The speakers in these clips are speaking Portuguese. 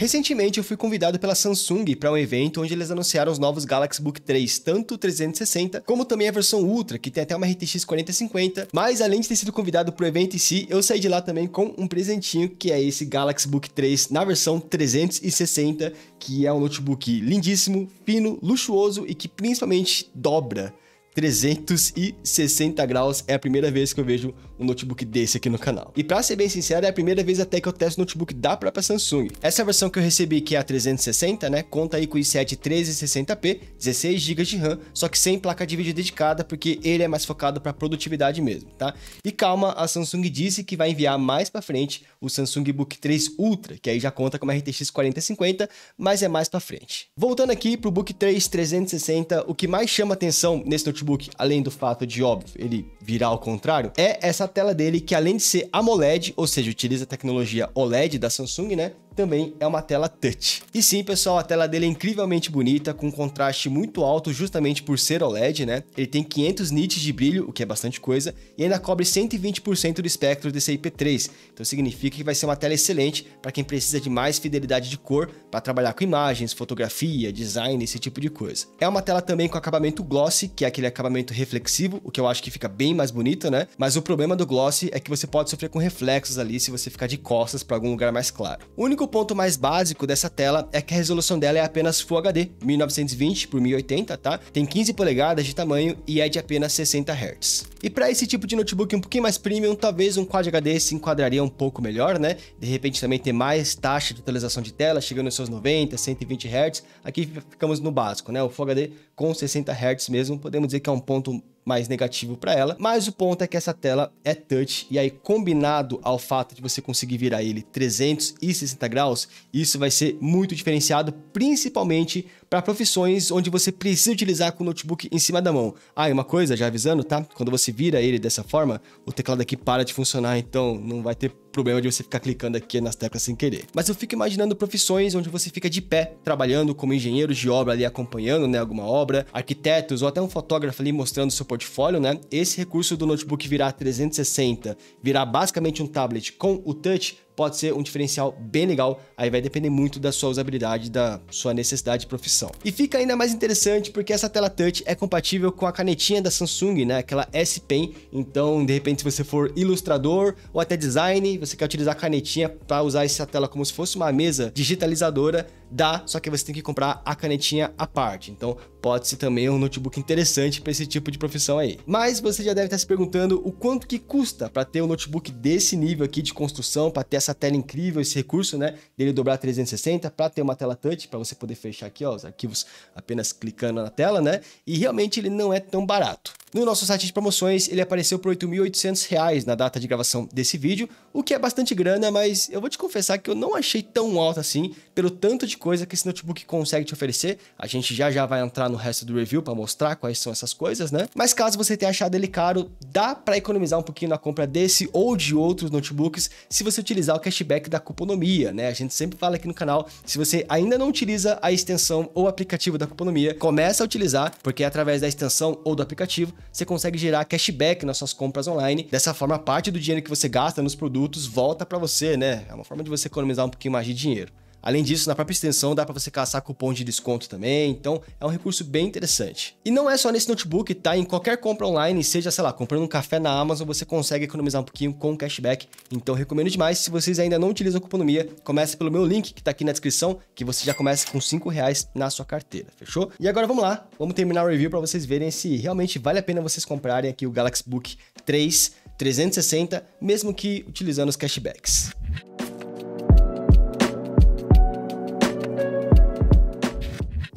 Recentemente eu fui convidado pela Samsung para um evento onde eles anunciaram os novos Galaxy Book 3, tanto o 360 como também a versão Ultra, que tem até uma RTX 4050. Mas além de ter sido convidado para o evento em si, eu saí de lá também com um presentinho que é esse Galaxy Book 3 na versão 360, que é um notebook lindíssimo, fino, luxuoso e que principalmente dobra 360 graus. É a primeira vez que eu vejo um notebook desse aqui no canal. E pra ser bem sincero, é a primeira vez até que eu testo notebook da própria Samsung. Essa versão que eu recebi, que é a 360, né, conta aí com o i7 1360p, 16 GB de RAM, só que sem placa de vídeo dedicada, porque ele é mais focado para produtividade mesmo, tá? E calma, a Samsung disse que vai enviar mais para frente o Samsung Book 3 Ultra, que aí já conta com uma RTX 4050, mas é mais para frente. Voltando aqui pro Book 3 360, o que mais chama atenção nesse notebook, além do fato de óbvio ele virar ao contrário, é essa tela dele, que além de ser AMOLED, ou seja, utiliza a tecnologia OLED da Samsung, né? também é uma tela touch. E sim, pessoal, a tela dele é incrivelmente bonita, com contraste muito alto justamente por ser OLED, né? Ele tem 500 nits de brilho, o que é bastante coisa, e ainda cobre 120% do espectro desse ip 3 então significa que vai ser uma tela excelente para quem precisa de mais fidelidade de cor para trabalhar com imagens, fotografia, design, esse tipo de coisa. É uma tela também com acabamento glossy, que é aquele acabamento reflexivo, o que eu acho que fica bem mais bonito, né? Mas o problema do glossy é que você pode sofrer com reflexos ali se você ficar de costas para algum lugar mais claro. O único ponto mais básico dessa tela é que a resolução dela é apenas Full HD, 1920 por 1080, tá? Tem 15 polegadas de tamanho e é de apenas 60 Hz. E para esse tipo de notebook um pouquinho mais premium, talvez um Quad HD se enquadraria um pouco melhor, né? De repente também ter mais taxa de atualização de tela, chegando aos seus 90, 120 Hz. Aqui ficamos no básico, né? O Full HD com 60 Hz mesmo, podemos dizer que é um ponto mais negativo para ela. Mas o ponto é que essa tela é touch e aí combinado ao fato de você conseguir virar ele 360 graus, isso vai ser muito diferenciado, principalmente para profissões onde você precisa utilizar com o notebook em cima da mão. Ah, e uma coisa, já avisando, tá? Quando você vira ele dessa forma, o teclado aqui para de funcionar, então não vai ter problema de você ficar clicando aqui nas teclas sem querer. Mas eu fico imaginando profissões onde você fica de pé, trabalhando como engenheiros de obra ali acompanhando, né, alguma obra, arquitetos ou até um fotógrafo ali mostrando seu portfólio, né? Esse recurso do notebook virar 360, virar basicamente um tablet com o touch pode ser um diferencial bem legal. Aí vai depender muito da sua usabilidade, da sua necessidade de profissão. E fica ainda mais interessante porque essa tela touch é compatível com a canetinha da Samsung, né? Aquela S Pen. Então, de repente, se você for ilustrador ou até design, você quer utilizar a canetinha para usar essa tela como se fosse uma mesa digitalizadora, Dá, só que você tem que comprar a canetinha à parte. Então, pode ser também um notebook interessante para esse tipo de profissão aí. Mas você já deve estar se perguntando o quanto que custa para ter um notebook desse nível aqui de construção, para ter essa tela incrível, esse recurso, né, dele dobrar 360, para ter uma tela touch, para você poder fechar aqui, ó, os arquivos apenas clicando na tela, né? E realmente ele não é tão barato. No nosso site de promoções, ele apareceu por R$ 8.800 na data de gravação desse vídeo, o que é bastante grana, mas eu vou te confessar que eu não achei tão alto assim, pelo tanto de coisa que esse notebook consegue te oferecer. A gente já já vai entrar no resto do review para mostrar quais são essas coisas, né? Mas caso você tenha achado ele caro, dá para economizar um pouquinho na compra desse ou de outros notebooks se você utilizar o cashback da Cuponomia, né? A gente sempre fala aqui no canal, se você ainda não utiliza a extensão ou aplicativo da Cuponomia, começa a utilizar, porque é através da extensão ou do aplicativo, você consegue gerar cashback nas suas compras online. Dessa forma, parte do dinheiro que você gasta nos produtos volta para você, né? É uma forma de você economizar um pouquinho mais de dinheiro. Além disso, na própria extensão dá para você caçar cupom de desconto também, então é um recurso bem interessante. E não é só nesse notebook, tá? Em qualquer compra online, seja, sei lá, comprando um café na Amazon, você consegue economizar um pouquinho com cashback. Então recomendo demais. Se vocês ainda não utilizam Cuponomia, comece pelo meu link que tá aqui na descrição, que você já começa com 5 reais na sua carteira, fechou? E agora vamos lá, vamos terminar o review para vocês verem se realmente vale a pena vocês comprarem aqui o Galaxy Book 3 360, mesmo que utilizando os cashbacks.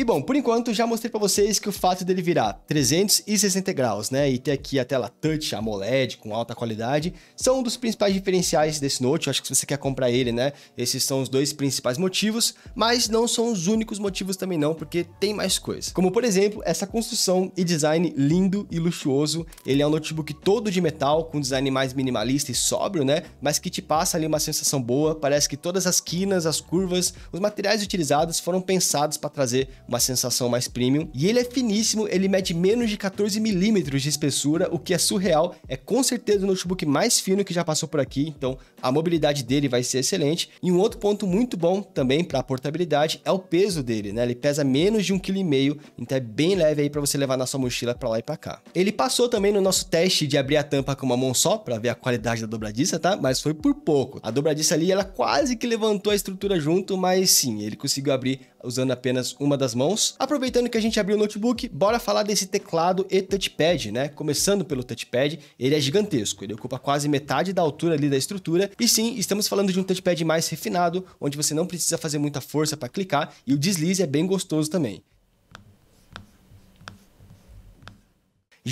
E bom, por enquanto já mostrei para vocês que o fato dele virar 360 graus, né, e ter aqui a tela touch AMOLED com alta qualidade, são um dos principais diferenciais desse Note. Eu acho que se você quer comprar ele, né, esses são os dois principais motivos, mas não são os únicos motivos também não, porque tem mais coisa. Como por exemplo, essa construção e design lindo e luxuoso. Ele é um notebook todo de metal, com design mais minimalista e sóbrio, né, mas que te passa ali uma sensação boa. Parece que todas as quinas, as curvas, os materiais utilizados foram pensados para trazer uma sensação mais premium. E ele é finíssimo, ele mede menos de 14 milímetros de espessura, o que é surreal. É com certeza o notebook mais fino que já passou por aqui, então a mobilidade dele vai ser excelente. E um outro ponto muito bom também para a portabilidade é o peso dele, né? Ele pesa menos de 1,5 kg, então é bem leve aí para você levar na sua mochila para lá e para cá. Ele passou também no nosso teste de abrir a tampa com uma mão só para ver a qualidade da dobradiça, tá? Mas foi por pouco. A dobradiça ali, ela quase que levantou a estrutura junto, mas sim, ele conseguiu abrir usando apenas uma das mãos. Aproveitando que a gente abriu o notebook, bora falar desse teclado e touchpad, né? Começando pelo touchpad, ele é gigantesco, ele ocupa quase metade da altura ali da estrutura. E sim, estamos falando de um touchpad mais refinado, onde você não precisa fazer muita força para clicar e o deslize é bem gostoso também.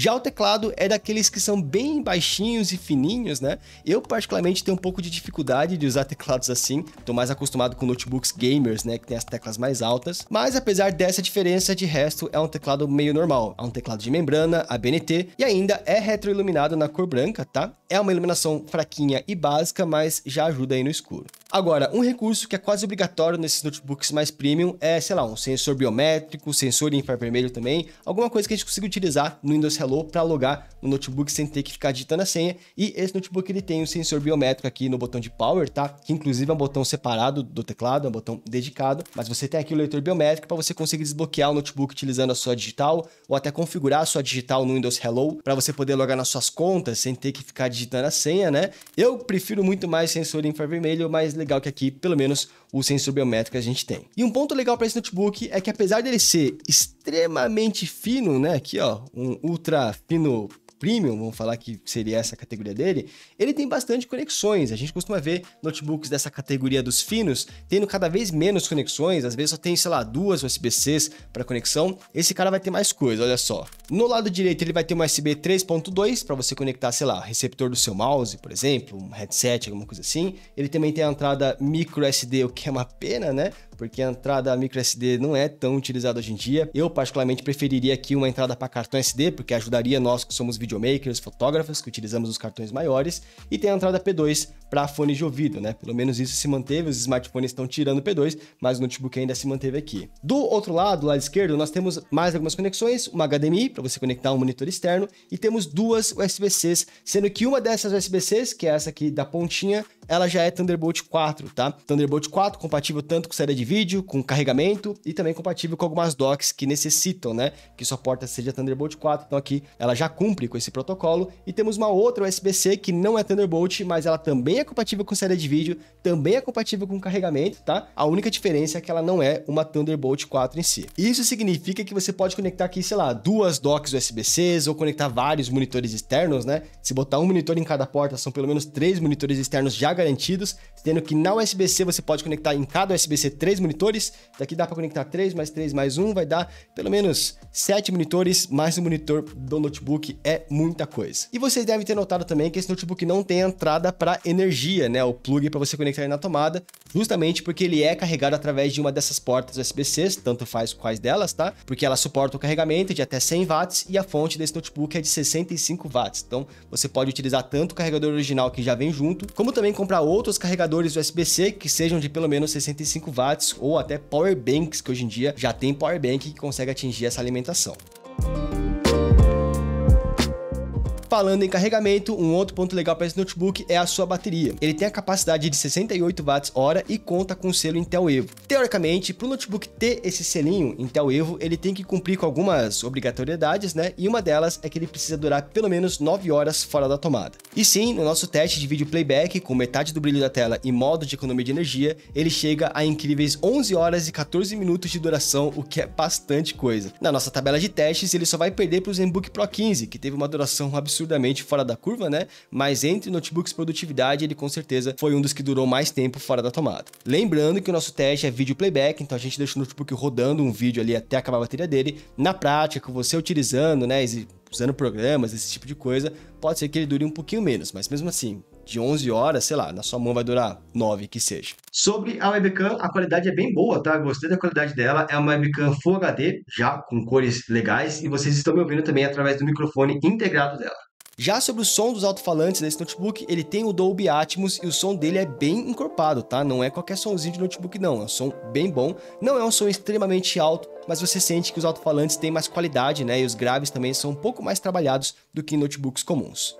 Já o teclado é daqueles que são bem baixinhos e fininhos, né? Eu, particularmente, tenho um pouco de dificuldade de usar teclados assim. Estou mais acostumado com notebooks gamers, né? Que tem as teclas mais altas. Mas, apesar dessa diferença, de resto, é um teclado meio normal. É um teclado de membrana, ABNT, e ainda é retroiluminado na cor branca, tá? É uma iluminação fraquinha e básica, mas já ajuda aí no escuro. Agora, um recurso que é quase obrigatório nesses notebooks mais premium é, sei lá, um sensor biométrico, sensor infravermelho também, alguma coisa que a gente consiga utilizar no Windows Hello para logar no notebook sem ter que ficar digitando a senha. E esse notebook ele tem um sensor biométrico aqui no botão de power, tá? Que inclusive é um botão separado do teclado, é um botão dedicado, mas você tem aqui o leitor biométrico para você conseguir desbloquear o notebook utilizando a sua digital ou até configurar a sua digital no Windows Hello para você poder logar nas suas contas sem ter que ficar digitando a senha, né? Eu prefiro muito mais sensor infravermelho, é mas legal que aqui, pelo menos, o sensor biométrico a gente tem. E um ponto legal para esse notebook é que apesar dele ser extremamente fino, né? Aqui, ó, um ultra fino premium, vamos falar que seria essa categoria dele, ele tem bastante conexões. A gente costuma ver notebooks dessa categoria dos finos tendo cada vez menos conexões, às vezes só tem, sei lá, duas USB-Cs para conexão. Esse cara vai ter mais coisa, olha só. No lado direito ele vai ter um USB 3.2 para você conectar, sei lá, receptor do seu mouse, por exemplo, um headset, alguma coisa assim. Ele também tem a entrada micro SD, o que é uma pena, né? porque a entrada micro SD não é tão utilizada hoje em dia. Eu, particularmente, preferiria aqui uma entrada para cartão SD, porque ajudaria nós que somos videomakers, fotógrafos, que utilizamos os cartões maiores, e tem a entrada P2 para fone de ouvido, né? Pelo menos isso se manteve, os smartphones estão tirando o P2, mas o notebook ainda se manteve aqui. Do outro lado, do lado esquerdo, nós temos mais algumas conexões, uma HDMI para você conectar um monitor externo e temos duas USB-Cs, sendo que uma dessas USB-Cs, que é essa aqui da pontinha, ela já é Thunderbolt 4, tá? Thunderbolt 4 compatível tanto com saída de vídeo, com carregamento e também compatível com algumas docks que necessitam, né? Que suporta seja Thunderbolt 4, então aqui ela já cumpre com esse protocolo. E temos uma outra USB-C que não é Thunderbolt, mas ela também é compatível com série de vídeo, também é compatível com carregamento, tá? A única diferença é que ela não é uma Thunderbolt 4 em si. Isso significa que você pode conectar aqui, sei lá, duas docks USB-Cs ou conectar vários monitores externos, né? Se botar um monitor em cada porta, são pelo menos três monitores externos já garantidos, sendo que na USB-C você pode conectar em cada USB-C três três monitores. Daqui dá para conectar três, mais três, mais um, vai dar pelo menos sete monitores, mais um monitor do notebook, é muita coisa. E vocês devem ter notado também que esse notebook não tem entrada para energia, né? O plug para você conectar na tomada, justamente porque ele é carregado através de uma dessas portas USB-C, tanto faz quais delas, tá? Porque ela suporta o carregamento de até 100 watts e a fonte desse notebook é de 65 watts. Então, você pode utilizar tanto o carregador original que já vem junto, como também comprar outros carregadores USB-C que sejam de pelo menos 65 watts ou até power banks, que hoje em dia já tem power bank que consegue atingir essa alimentação. Falando em carregamento, um outro ponto legal para esse notebook é a sua bateria. Ele tem a capacidade de 68 watts hora e conta com o selo Intel Evo. Teoricamente, para o notebook ter esse selinho Intel Evo, ele tem que cumprir com algumas obrigatoriedades, né? E uma delas é que ele precisa durar pelo menos 9 horas fora da tomada. E sim, no nosso teste de vídeo playback, com metade do brilho da tela e modo de economia de energia, ele chega a incríveis 11 horas e 14 minutos de duração, o que é bastante coisa. Na nossa tabela de testes, ele só vai perder para o ZenBook Pro 15, que teve uma duração absurda absurdamente fora da curva, né? Mas entre notebooks produtividade, ele com certeza foi um dos que durou mais tempo fora da tomada. Lembrando que o nosso teste é vídeo playback, então a gente deixa o notebook rodando um vídeo ali até acabar a bateria dele. Na prática, com você utilizando, né? Usando programas, esse tipo de coisa, pode ser que ele dure um pouquinho menos, mas mesmo assim, de 11 horas, sei lá, na sua mão vai durar 9 que seja. Sobre a webcam, a qualidade é bem boa, tá? Gostei da qualidade dela. É uma webcam Full HD, já com cores legais, e vocês estão me ouvindo também através do microfone integrado dela. Já sobre o som dos alto-falantes desse notebook, ele tem o Dolby Atmos e o som dele é bem encorpado, tá? Não é qualquer somzinho de notebook não, é um som bem bom, não é um som extremamente alto, mas você sente que os alto-falantes têm mais qualidade, né? E os graves também são um pouco mais trabalhados do que em notebooks comuns.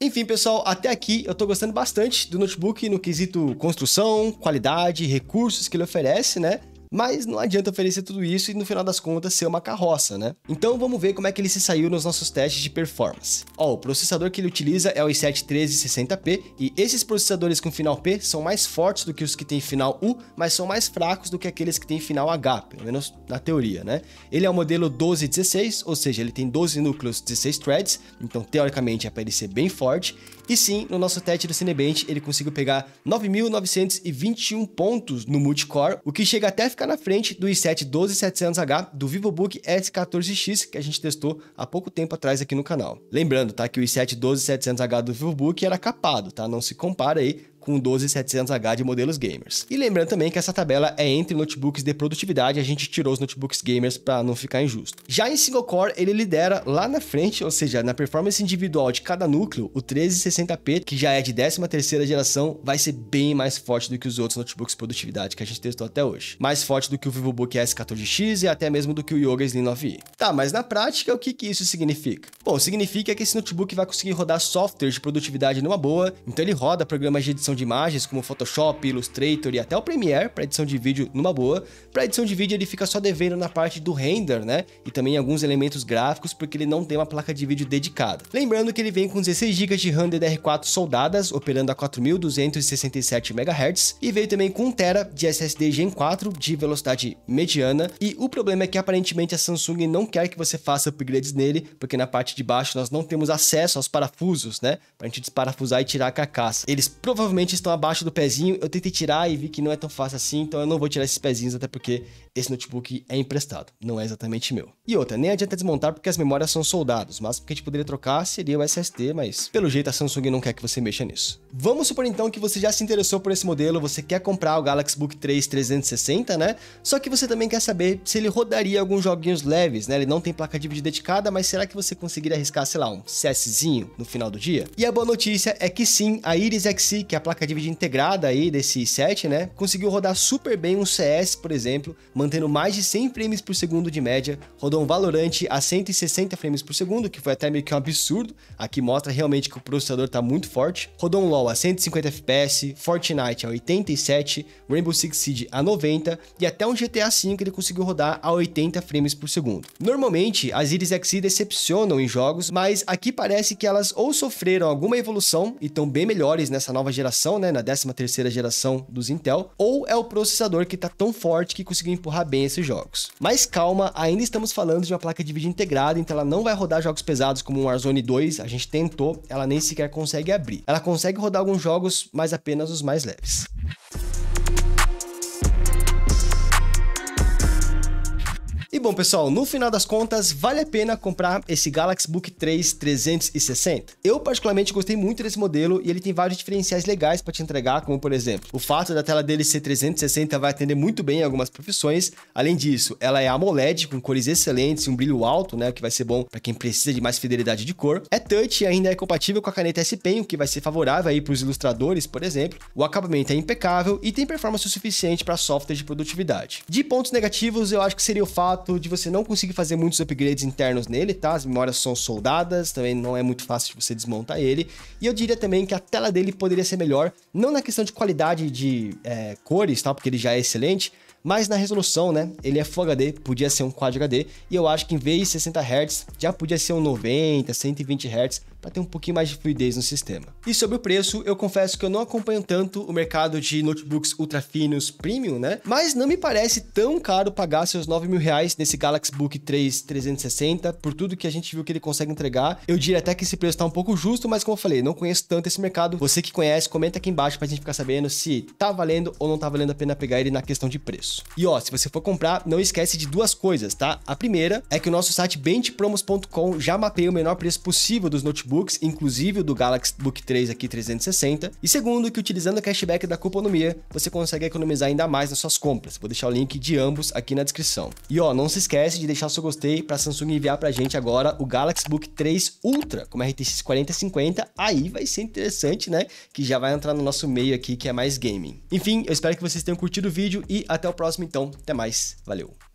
Enfim, pessoal, até aqui eu tô gostando bastante do notebook no quesito construção, qualidade, recursos que ele oferece, né? Mas não adianta oferecer tudo isso e no final das contas ser uma carroça, né? Então vamos ver como é que ele se saiu nos nossos testes de performance. Ó, o processador que ele utiliza é o i7 1360P e esses processadores com final P são mais fortes do que os que têm final U, mas são mais fracos do que aqueles que têm final H, pelo menos na teoria, né? Ele é o modelo 1216, ou seja, ele tem 12 núcleos, 16 threads, então teoricamente é para ele ser bem forte e sim, no nosso teste do Cinebench, ele conseguiu pegar 9.921 pontos no multicore, o que chega até a ficar na frente do i7 12700H do VivoBook S14X que a gente testou há pouco tempo atrás aqui no canal. Lembrando, tá, que o i7 12700H do VivoBook era capado, tá? Não se compara aí com 12700H de modelos gamers. E lembrando também que essa tabela é entre notebooks de produtividade, a gente tirou os notebooks gamers para não ficar injusto. Já em single core, ele lidera lá na frente, ou seja, na performance individual de cada núcleo, o 1360p, que já é de 13ª geração, vai ser bem mais forte do que os outros notebooks de produtividade que a gente testou até hoje. Mais forte do que o VivoBook S14X e até mesmo do que o Yoga Slim 9i. Tá, mas na prática, o que, que isso significa? Bom, significa que esse notebook vai conseguir rodar software de produtividade numa boa, então ele roda programas de edição de imagens como Photoshop, Illustrator e até o Premiere para edição de vídeo numa boa. Para edição de vídeo ele fica só devendo na parte do render, né? E também alguns elementos gráficos porque ele não tem uma placa de vídeo dedicada. Lembrando que ele vem com 16 GB de RAM DDR4 soldadas, operando a 4267 MHz e veio também com 1 TB de SSD Gen 4 de velocidade mediana. E o problema é que aparentemente a Samsung não quer que você faça upgrades nele, porque na parte de baixo nós não temos acesso aos parafusos, né? Para a gente desparafusar e tirar a carcaça. Eles provavelmente estão abaixo do pezinho. Eu tentei tirar e vi que não é tão fácil assim, então eu não vou tirar esses pezinhos, até porque esse notebook é emprestado, não é exatamente meu. E outra, nem adianta desmontar porque as memórias são soldados, mas porque a gente poderia trocar seria o SSD, mas pelo jeito a Samsung não quer que você mexa nisso. Vamos supor então que você já se interessou por esse modelo, você quer comprar o Galaxy Book 3 360, né? Só que você também quer saber se ele rodaria alguns joguinhos leves, né? Ele não tem placa de vídeo dedicada, mas será que você conseguiria arriscar, sei lá, um CSzinho no final do dia? E a boa notícia é que sim, a Iris Xe, que é a placa de vídeo integrada aí desse i7, né? Conseguiu rodar super bem um CS, por exemplo, mantendo mais de 100 frames por segundo de média, rodou um Valorant a 160 frames por segundo, que foi até meio que um absurdo, aqui mostra realmente que o processador tá muito forte, rodou um LoL a 150 FPS, Fortnite a 87, Rainbow Six Siege a 90 e até um GTA V ele conseguiu rodar a 80 frames por segundo. Normalmente, as Iris Xe decepcionam em jogos, mas aqui parece que elas ou sofreram alguma evolução e estão bem melhores nessa nova geração, né, na 13ª geração dos Intel, ou é o processador que tá tão forte que conseguiu empurrar bem esses jogos. Mas calma, ainda estamos falando de uma placa de vídeo integrada, então ela não vai rodar jogos pesados como o Warzone 2, a gente tentou, ela nem sequer consegue abrir. Ela consegue rodar alguns jogos, mas apenas os mais leves. E bom, pessoal, no final das contas, vale a pena comprar esse Galaxy Book 3 360. Eu particularmente gostei muito desse modelo e ele tem vários diferenciais legais para te entregar, como por exemplo, o fato da tela dele ser 360 vai atender muito bem algumas profissões. Além disso, ela é AMOLED com cores excelentes e um brilho alto, né, que vai ser bom para quem precisa de mais fidelidade de cor. É touch e ainda é compatível com a caneta S Pen, o que vai ser favorável aí para os ilustradores, por exemplo. O acabamento é impecável e tem performance o suficiente para software de produtividade. De pontos negativos, eu acho que seria o fato fato de você não conseguir fazer muitos upgrades internos nele, tá? As memórias são soldadas, também não é muito fácil de você desmontar ele. E eu diria também que a tela dele poderia ser melhor, não na questão de qualidade de é, cores, tá? Porque ele já é excelente, mas na resolução, né? Ele é Full HD, podia ser um Quad HD, e eu acho que em vez de 60 Hz, já podia ser um 90, 120 Hz, para ter um pouquinho mais de fluidez no sistema. E sobre o preço, eu confesso que eu não acompanho tanto o mercado de notebooks ultra finos premium, né? Mas não me parece tão caro pagar seus 9 mil reais nesse Galaxy Book 3 360 por tudo que a gente viu que ele consegue entregar. Eu diria até que esse preço está um pouco justo, mas como eu falei, não conheço tanto esse mercado. Você que conhece, comenta aqui embaixo para a gente ficar sabendo se tá valendo ou não tá valendo a pena pegar ele na questão de preço. E ó, se você for comprar, não esquece de duas coisas, tá? A primeira é que o nosso site benchpromos.com já mapeia o menor preço possível dos notebooks, inclusive o do Galaxy Book 3 aqui 360. E segundo, que utilizando o cashback da Cuponomia, você consegue economizar ainda mais nas suas compras. Vou deixar o link de ambos aqui na descrição. E ó, não se esquece de deixar o seu gostei para Samsung enviar pra gente agora o Galaxy Book 3 Ultra com RTX 4050. Aí vai ser interessante, né? Que já vai entrar no nosso meio aqui que é mais gaming. Enfim, eu espero que vocês tenham curtido o vídeo e até o próximo próxima, então. Até mais. Valeu.